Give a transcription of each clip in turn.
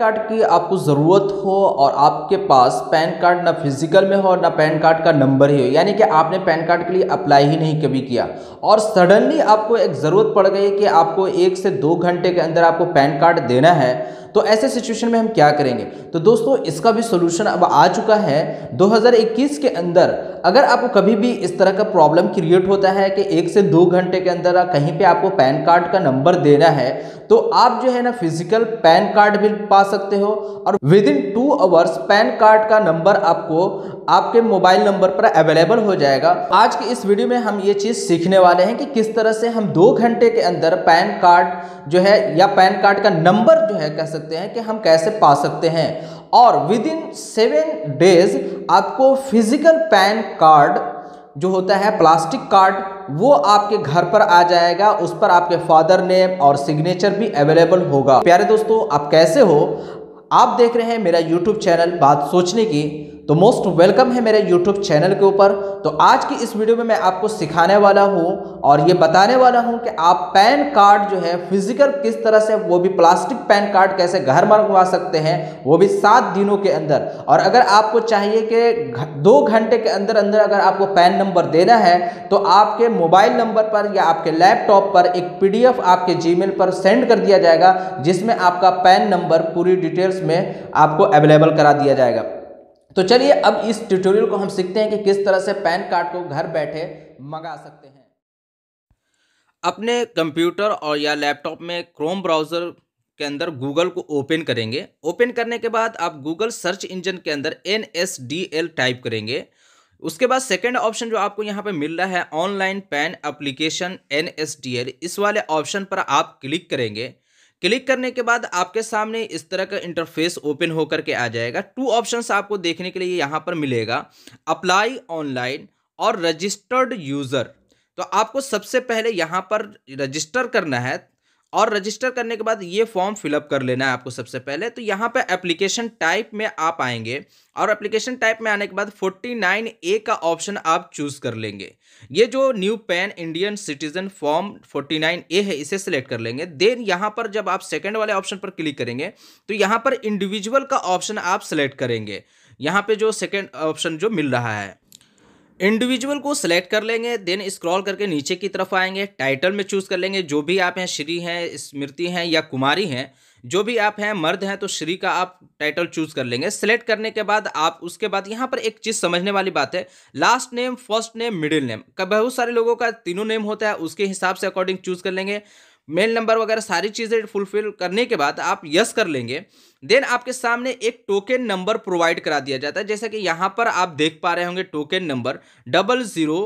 card की आपको ज़रूरत हो और आपके पास पैन कार्ड ना फिजिकल में हो और ना पैन कार्ड का नंबर ही हो यानी कि आपने पैन कार्ड के लिए अप्लाई ही नहीं कभी किया और सडनली आपको एक ज़रूरत पड़ गई कि आपको एक से दो घंटे के अंदर आपको पैन कार्ड देना है तो ऐसे सिचुएशन में हम क्या करेंगे तो दोस्तों इसका भी सोल्यूशन अब आ चुका है 2021 के अंदर अगर आपको कभी भी इस तरह का प्रॉब्लम क्रिएट होता है कि एक से दो घंटे के अंदर कहीं पे आपको पैन कार्ड का नंबर देना है तो आप जो है ना फिजिकल पैन कार्ड भी पा सकते हो और within two hours PAN card का नंबर आपको आपके मोबाइल नंबर पर अवेलेबल हो जाएगा आज के इस वीडियो में हम ये चीज़ सीखने वाले हैं कि किस तरह से हम दो घंटे के अंदर पैन कार्ड जो है या पैन कार्ड का नंबर जो है कह सकते सकते हैं कि हम कैसे पा सकते हैं और विद इन सेवन डेज आपको फिजिकल पैन कार्ड जो होता है प्लास्टिक कार्ड वो आपके घर पर आ जाएगा उस पर आपके फादर नेम और सिग्नेचर भी अवेलेबल होगा प्यारे दोस्तों आप कैसे हो आप देख रहे हैं मेरा यूट्यूब चैनल बात सोचने की तो मोस्ट वेलकम है मेरे यूट्यूब चैनल के ऊपर तो आज की इस वीडियो में मैं आपको सिखाने वाला हूँ और ये बताने वाला हूँ कि आप पैन कार्ड जो है फिजिकल किस तरह से वो भी प्लास्टिक पैन कार्ड कैसे घर मंगवा सकते हैं वो भी सात दिनों के अंदर और अगर आपको चाहिए कि दो घंटे के अंदर अंदर अगर आपको पैन नंबर देना है तो आपके मोबाइल नंबर पर या आपके लैपटॉप पर एक पी आपके जी पर सेंड कर दिया जाएगा जिसमें आपका पैन नंबर पूरी डिटेल्स में आपको अवेलेबल करा दिया जाएगा तो चलिए अब इस ट्यूटोरियल को हम सीखते हैं कि किस तरह से पैन कार्ड को घर बैठे मंगा सकते हैं अपने कंप्यूटर और या लैपटॉप में क्रोम ब्राउज़र के अंदर गूगल को ओपन करेंगे ओपन करने के बाद आप गूगल सर्च इंजन के अंदर N S D L type करेंगे उसके बाद सेकेंड ऑप्शन जो आपको यहाँ पे मिल रहा है online PAN application N S D L इस वाले ऑप्शन पर आप क्लिक करेंगे क्लिक करने के बाद आपके सामने इस तरह का इंटरफेस ओपन होकर के आ जाएगा टू ऑप्शंस आपको देखने के लिए यहाँ पर मिलेगा अप्लाई ऑनलाइन और रजिस्टर्ड यूज़र तो आपको सबसे पहले यहाँ पर रजिस्टर करना है और रजिस्टर करने के बाद ये फॉर्म फिलअप कर लेना है आपको सबसे पहले तो यहाँ पे एप्लीकेशन टाइप में आप आएंगे और एप्लीकेशन टाइप में आने के बाद 49 ए का ऑप्शन आप चूज़ कर लेंगे ये जो new PAN Indian citizen form 49 A है इसे सिलेक्ट कर लेंगे देन यहाँ पर जब आप सेकेंड वाले ऑप्शन पर क्लिक करेंगे तो यहाँ पर इंडिविजुअल का ऑप्शन आप सेलेक्ट करेंगे यहाँ पर जो सेकेंड ऑप्शन जो मिल रहा है इंडिविजुअल को सिलेक्ट कर लेंगे देन स्क्रॉल करके नीचे की तरफ आएंगे टाइटल में चूज़ कर लेंगे जो भी आप हैं श्री हैं स्मृति हैं या कुमारी हैं जो भी आप हैं मर्द हैं तो श्री का आप टाइटल चूज़ कर लेंगे सेलेक्ट करने के बाद आप उसके बाद यहाँ पर एक चीज़ समझने वाली बात है last name first name middle name का बहुत सारे लोगों का तीनों नेम होता है उसके हिसाब से अकॉर्डिंग चूज़ कर लेंगे मेल नंबर वगैरह सारी चीज़ें फुलफिल करने के बाद आप यस कर लेंगे देन आपके सामने एक टोकन नंबर प्रोवाइड करा दिया जाता है जैसा कि यहाँ पर आप देख पा रहे होंगे token number double zero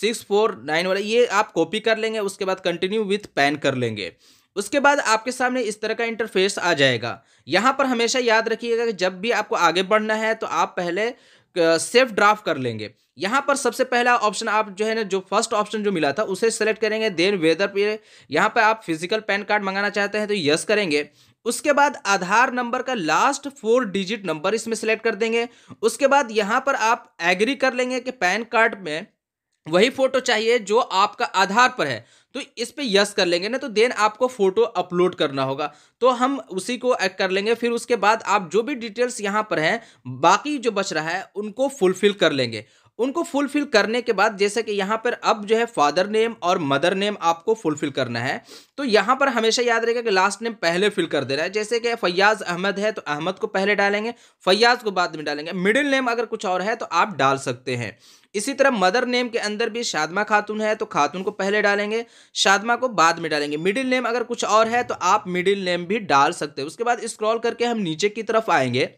six four nine वाला ये आप कॉपी कर लेंगे उसके बाद कंटिन्यू विथ पैन कर लेंगे उसके बाद आपके सामने इस तरह का इंटरफेस आ जाएगा यहाँ पर हमेशा याद रखिएगा कि जब भी आपको आगे बढ़ना है तो आप पहले सेफ ड्राफ्ट कर लेंगे यहाँ पर सबसे पहला ऑप्शन आप जो है ना जो फर्स्ट ऑप्शन जो मिला था उसे सेलेक्ट करेंगे देन वेदर पे यहाँ पर आप फिजिकल पैन कार्ड मंगाना चाहते हैं तो यस करेंगे उसके बाद आधार नंबर का लास्ट फोर डिजिट नंबर इसमें सेलेक्ट कर देंगे उसके बाद यहाँ पर आप एग्री कर लेंगे कि पैन कार्ड में वही फोटो चाहिए जो आपका आधार पर है तो इस पे यस कर लेंगे ना तो देन आपको फोटो अपलोड करना होगा तो हम उसी को कर लेंगे फिर उसके बाद आप जो भी डिटेल्स यहाँ पर हैं बाकी जो बच रहा है उनको फुलफिल कर लेंगे उनको फुलफिल करने के बाद जैसे कि यहाँ पर अब जो है फादर नेम और मदर नेम आपको फुलफिल करना है तो यहाँ पर हमेशा याद रहेगा कि लास्ट नेम पहले फिल कर दे रहा है जैसे कि फैयाज अहमद है तो अहमद को पहले डालेंगे फैयाज को बाद में डालेंगे मिडिल नेम अगर कुछ और है तो आप डाल सकते हैं इसी तरह मदर नेम के अंदर भी शादमा खातून है तो खातून को पहले डालेंगे शादमा को बाद में डालेंगे मिडिल नेम अगर कुछ और है तो आप मिडिल नेम भी डाल सकते हैं उसके बाद स्क्रॉल करके हम नीचे की तरफ आएंगे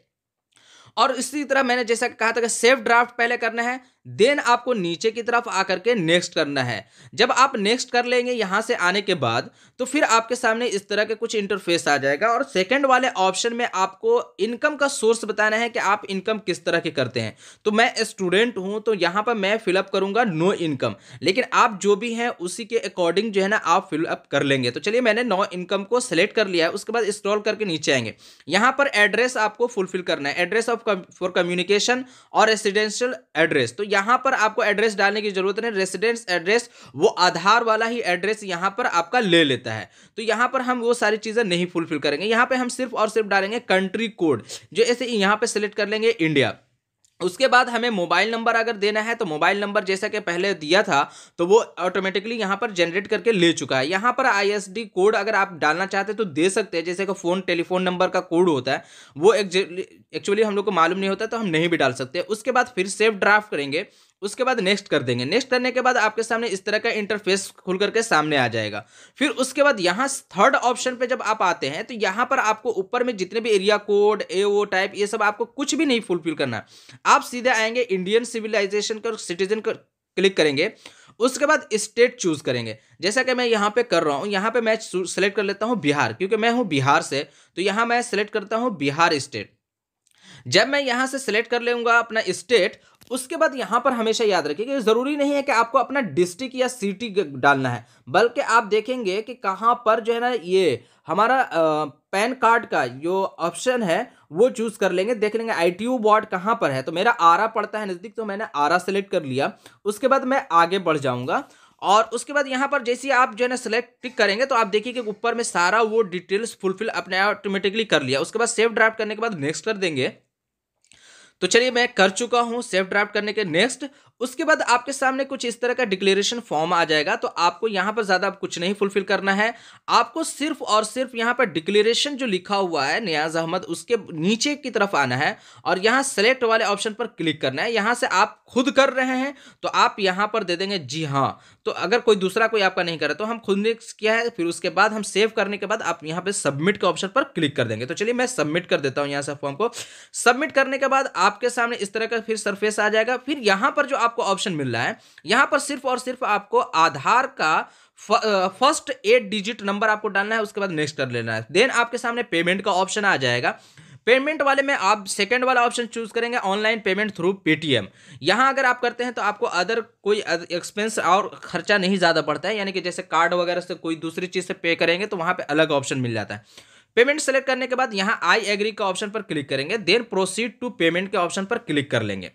और इसी तरह मैंने जैसा कहा था कि सेफ ड्राफ्ट पहले करना है देन आपको नीचे की तरफ आकर के नेक्स्ट करना है जब आप नेक्स्ट कर लेंगे यहां से आने के बाद तो फिर आपके सामने इस तरह के कुछ इंटरफेस आ जाएगा और सेकंड वाले ऑप्शन में आपको इनकम का सोर्स बताना है कि आप इनकम किस तरह के करते हैं तो मैं स्टूडेंट हूं तो यहां पर मैं फिलअप करूंगा नो इनकम लेकिन आप जो भी हैं उसी के अकॉर्डिंग जो है ना आप फिलअप कर लेंगे तो चलिए मैंने नो इनकम को सिलेक्ट कर लिया है उसके बाद स्क्रॉल करके नीचे आएंगे यहां पर एड्रेस आपको फुलफिल करना है एड्रेस ऑफ फॉर कम्युनिकेशन और रेसिडेंशियल एड्रेस तो यहां पर आपको एड्रेस डालने की जरूरत नहीं रेसिडेंस एड्रेस वो आधार वाला ही एड्रेस यहां पर आपका ले लेता है तो यहां पर हम वो सारी चीज़ें नहीं फुलफिल करेंगे यहां पर हम सिर्फ और सिर्फ डालेंगे कंट्री कोड जो ऐसे यहां पर सिलेक्ट कर लेंगे इंडिया उसके बाद हमें मोबाइल नंबर अगर देना है तो मोबाइल नंबर जैसा कि पहले दिया था तो वो ऑटोमेटिकली यहाँ पर जनरेट करके ले चुका है यहाँ पर आईएसडी कोड अगर आप डालना चाहते हैं तो दे सकते हैं जैसे कि फ़ोन टेलीफोन नंबर का कोड होता है वो एक्चुअली हम लोग को मालूम नहीं होता तो हम नहीं भी डाल सकते उसके बाद फिर सेफ ड्राफ्ट करेंगे उसके बाद नेक्स्ट कर देंगे नेक्स्ट करने के बाद आपके सामने इस तरह का इंटरफेस खुल करके सामने आ जाएगा फिर उसके बाद यहाँ थर्ड ऑप्शन पे जब आप आते हैं तो यहाँ पर आपको ऊपर में जितने भी area code A O type ये सब आपको कुछ भी नहीं फुलफिल करना आप सीधे आएंगे इंडियन सिविलाइजेशन के सिटीजन को क्लिक करेंगे उसके बाद स्टेट चूज करेंगे जैसा कि मैं यहाँ पे कर रहा हूँ यहाँ पे मैं सेलेक्ट कर लेता हूँ बिहार क्योंकि मैं हूँ बिहार से तो यहाँ मैं सेलेक्ट करता हूँ बिहार स्टेट जब मैं यहाँ से सिलेक्ट कर लूँगा अपना स्टेट उसके बाद यहाँ पर हमेशा याद रखिए कि ज़रूरी नहीं है कि आपको अपना डिस्ट्रिक्ट या सिटी डालना है बल्कि आप देखेंगे कि कहाँ पर जो है ना ये हमारा पैन कार्ड का जो ऑप्शन है वो चूज़ कर लेंगे देख लेंगे आई टी वार्ड कहाँ पर है तो मेरा आरा पड़ता है नज़दीक तो मैंने आरा सेलेक्ट कर लिया उसके बाद मैं आगे बढ़ जाऊँगा और उसके बाद यहाँ पर जैसे आप जो है ना सेलेक्ट क्लिक करेंगे तो आप देखिए कि ऊपर में सारा वो डिटेल्स फुलफिल अपने ऑटोमेटिकली कर लिया उसके बाद सेव ड्राफ्ट करने के बाद नेक्स्ट कर देंगे तो चलिए मैं कर चुका हूं सेव ड्राफ्ट करने के नेक्स्ट उसके बाद आपके सामने कुछ इस तरह का डिक्लेरेशन फॉर्म आ जाएगा तो आपको यहाँ पर ज़्यादा कुछ नहीं फुलफिल करना है आपको सिर्फ और सिर्फ यहाँ पर डिक्लेरेशन जो लिखा हुआ है नियाज अहमद उसके नीचे की तरफ आना है और यहाँ सेलेक्ट वाले ऑप्शन पर क्लिक करना है यहाँ से आप खुद कर रहे हैं तो आप यहाँ पर दे देंगे जी हाँ तो अगर कोई दूसरा कोई आपका नहीं करे तो हम खुद ने किया है फिर उसके बाद हम सेव करने के बाद आप यहाँ पर सबमिट के ऑप्शन पर क्लिक कर देंगे तो चलिए मैं सबमिट कर देता हूँ यहाँ से फॉर्म को सबमिट करने के बाद आपके सामने इस तरह का फिर सरफेस आ जाएगा फिर यहाँ पर जो आपको ऑप्शन मिल रहा है यहां पर सिर्फ और सिर्फ आपको आधार का फर्स्ट एट डिजिट नंबर आपको डालना है उसके बाद नेक्स्ट कर लेना है देन आपके सामने पेमेंट का ऑप्शन आ जाएगा पेमेंट वाले में आप सेकंड वाला ऑप्शन चूज करेंगे ऑनलाइन पेमेंट थ्रू पेटीएम यहाँ अगर आप करते हैं तो आपको अदर कोई एक्सपेंस और खर्चा नहीं ज़्यादा पड़ता है यानी कि जैसे कार्ड वगैरह से कोई दूसरी चीज़ से पे करेंगे तो वहाँ पे अलग ऑप्शन मिल जाता है पेमेंट सेलेक्ट करने के बाद यहाँ आई एग्री का ऑप्शन पर क्लिक करेंगे देन प्रोसीड टू पेमेंट के ऑप्शन पर क्लिक कर लेंगे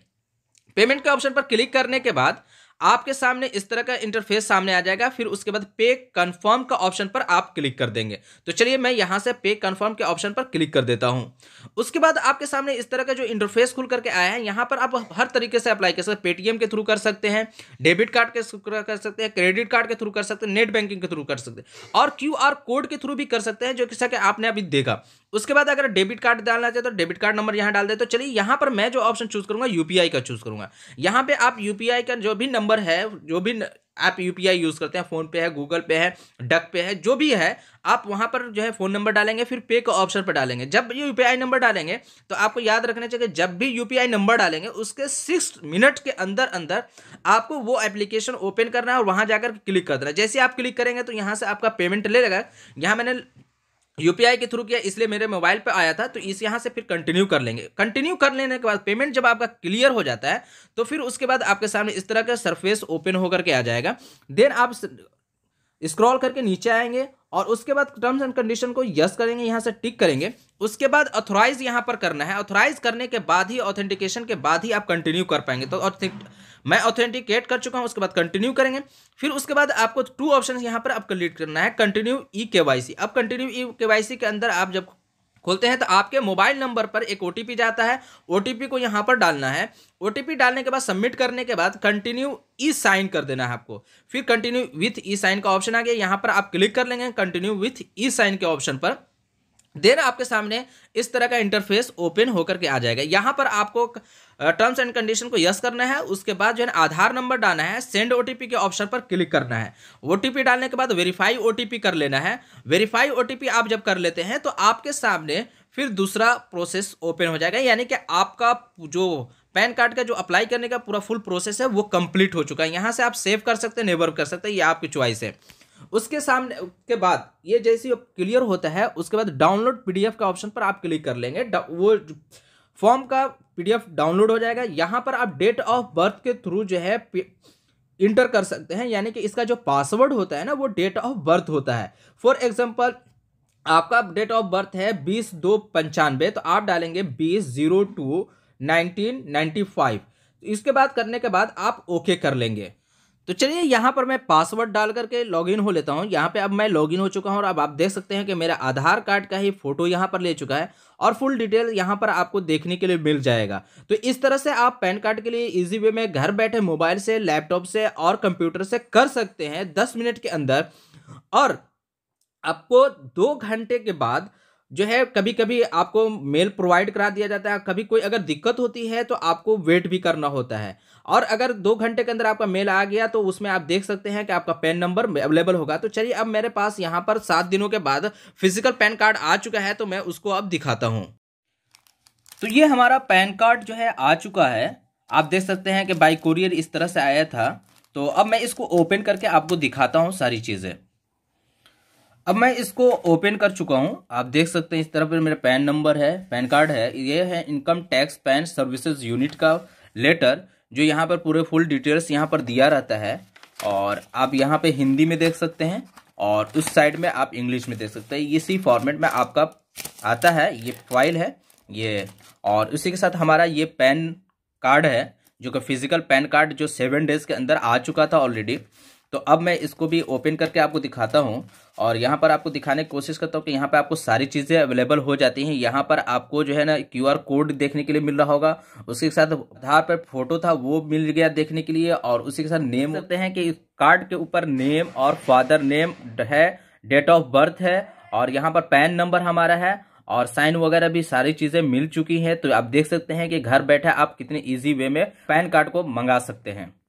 पेमेंट के ऑप्शन पर क्लिक करने के बाद आपके सामने इस तरह का इंटरफेस सामने आ जाएगा फिर उसके बाद पे कन्फर्म का ऑप्शन पर आप क्लिक कर देंगे तो चलिए मैं यहाँ से पे कन्फर्म के ऑप्शन पर क्लिक कर देता हूँ उसके बाद आपके सामने इस तरह का जो इंटरफेस खुल करके आया है यहाँ पर आप हर तरीके से अप्लाई कर सकते हैं पेटीएम के थ्रू कर सकते हैं डेबिट कार्ड के कर सकते हैं क्रेडिट कार्ड के थ्रू कर सकते हैं नेट बैंकिंग के थ्रू कर सकते हैं और क्यू कोड के थ्रू भी कर सकते हैं जो कि सके आपने अभी देखा उसके बाद अगर डेबिट कार्ड डालना चाहिए तो डेबिट कार्ड नंबर यहाँ डाल दे तो चलिए यहाँ पर मैं जो ऑप्शन चूज करूंगा यूपीआई का चूज करूंगा यहाँ पर आप यूपीआई का जो भी नंबर नंबर है जो भी आप यूपीआई यूज़ करते हैं फ़ोन पे है गूगल पे है डक पे है जो भी है आप वहाँ पर जो है फ़ोन नंबर डालेंगे फिर पे का ऑप्शन पर डालेंगे जब ये यूपीआई नंबर डालेंगे तो आपको याद रखना चाहिए जब भी यूपीआई नंबर डालेंगे उसके सिक्स मिनट के अंदर अंदर आपको वो एप्लीकेशन ओपन करना है और वहाँ जाकर क्लिक कर देना जैसे आप क्लिक करेंगे तो यहाँ से आपका पेमेंट ले लेगा यहाँ मैंने यूपीआई के थ्रू किया इसलिए मेरे मोबाइल पे आया था तो इस यहाँ से फिर कंटिन्यू कर लेंगे कंटिन्यू कर लेने के बाद पेमेंट जब आपका क्लियर हो जाता है तो फिर उसके बाद आपके सामने इस तरह का सरफेस ओपन होकर के आ जाएगा देन आप स्क्रॉल करके नीचे आएंगे और उसके बाद टर्म्स एंड कंडीशन को यस करेंगे यहाँ से टिक करेंगे उसके बाद ऑथोराइज यहाँ पर करना है ऑथोराइज करने के बाद ही ऑथेंटिकेशन के बाद ही आप कंटिन्यू कर पाएंगे तो मैं ऑथेंटिकेट कर चुका हूँ उसके बाद कंटिन्यू करेंगे फिर उसके बाद आपको टू ऑप्शन यहाँ पर आप कंप्लीट करना है कंटिन्यू ई के वाई सी अब कंटिन्यू ई के वाई सी के अंदर आप जब खोलते हैं तो आपके मोबाइल नंबर पर एक ओ जाता है ओ को यहाँ पर डालना है ओ डालने के बाद सबमिट करने के बाद कंटिन्यू ई साइन कर देना है आपको फिर कंटिन्यू विथ ई साइन का ऑप्शन आ गया यहाँ पर आप क्लिक कर लेंगे कंटिन्यू विथ ई साइन के ऑप्शन पर देन आपके सामने इस तरह का इंटरफेस ओपन होकर के आ जाएगा यहाँ पर आपको टर्म्स एंड कंडीशन को यस करना है उसके बाद जो है आधार नंबर डालना है सेंड ओटीपी के ऑप्शन पर क्लिक करना है ओटीपी डालने के बाद वेरीफाई ओटीपी कर लेना है वेरीफाई ओटीपी आप जब कर लेते हैं तो आपके सामने फिर दूसरा प्रोसेस ओपन हो जाएगा यानी कि आपका जो पैन कार्ड का जो अप्लाई करने का पूरा फुल प्रोसेस है वो कंप्लीट हो चुका है यहाँ से आप सेव कर सकते हैं नेबर कर सकते हैं ये आपकी च्वाइस है उसके सामने के बाद ये जैसे क्लियर होता है उसके बाद डाउनलोड पीडीएफ का ऑप्शन पर आप क्लिक कर लेंगे वो फॉर्म का पीडीएफ डाउनलोड हो जाएगा यहाँ पर आप डेट ऑफ बर्थ के थ्रू जो है इंटर कर सकते हैं यानी कि इसका जो पासवर्ड होता है ना वो डेट ऑफ बर्थ होता है फॉर एग्जाम्पल आपका डेट ऑफ बर्थ है बीस दो पंचानवे तो आप डालेंगे बीस zero two nineteen ninety five इसके बाद करने के बाद आप ओके कर लेंगे तो चलिए यहाँ पर मैं पासवर्ड डाल करके लॉगिन हो लेता हूँ यहाँ पे अब मैं लॉगिन हो चुका हूँ और अब आप देख सकते हैं कि मेरा आधार कार्ड का ही फोटो यहाँ पर ले चुका है और फुल डिटेल यहाँ पर आपको देखने के लिए मिल जाएगा तो इस तरह से आप पैन कार्ड के लिए इजी वे में घर बैठे मोबाइल से लैपटॉप से और कंप्यूटर से कर सकते हैं दस मिनट के अंदर और आपको दो घंटे के बाद जो है कभी कभी आपको मेल प्रोवाइड करा दिया जाता है कभी कोई अगर दिक्कत होती है तो आपको वेट भी करना होता है और अगर दो घंटे के अंदर आपका मेल आ गया तो उसमें आप देख सकते हैं कि आपका पैन नंबर अवेलेबल होगा तो चलिए अब मेरे पास यहाँ पर सात दिनों के बाद फिजिकल पैन कार्ड आ चुका है तो मैं उसको अब दिखाता हूँ तो ये हमारा पैन कार्ड जो है आ चुका है आप देख सकते हैं कि बाई कुरियर इस तरह से आया था तो अब मैं इसको ओपन करके आपको दिखाता हूँ सारी चीज़ें अब मैं इसको ओपन कर चुका हूं आप देख सकते हैं इस तरफ पर मेरा पैन नंबर है पैन कार्ड है ये है income tax PAN services unit का लेटर जो यहाँ पर पूरे फुल डिटेल्स यहाँ पर दिया रहता है और आप यहाँ पे हिंदी में देख सकते हैं और उस साइड में आप इंग्लिश में देख सकते हैं इसी फॉर्मेट में आपका आता है ये फाइल है ये और उसी के साथ हमारा ये पैन कार्ड है जो कि फिजिकल पैन कार्ड जो सेवन डेज के अंदर आ चुका था ऑलरेडी तो अब मैं इसको भी ओपन करके आपको दिखाता हूँ और यहाँ पर आपको दिखाने की कोशिश करता हूँ कि यहाँ पर आपको सारी चीज़ें अवेलेबल हो जाती हैं यहाँ पर आपको जो है ना क्यू आर कोड देखने के लिए मिल रहा होगा उसके साथ आधार पर फोटो था वो मिल गया देखने के लिए और उसी के साथ नेम होते हैं कि कार्ड के ऊपर नेम और फादर नेम है डेट ऑफ बर्थ है और यहाँ पर पैन नंबर हमारा है और साइन वगैरह भी सारी चीज़ें मिल चुकी हैं तो आप देख सकते हैं कि घर बैठे आप कितने इजी वे में पैन कार्ड को मंगा सकते हैं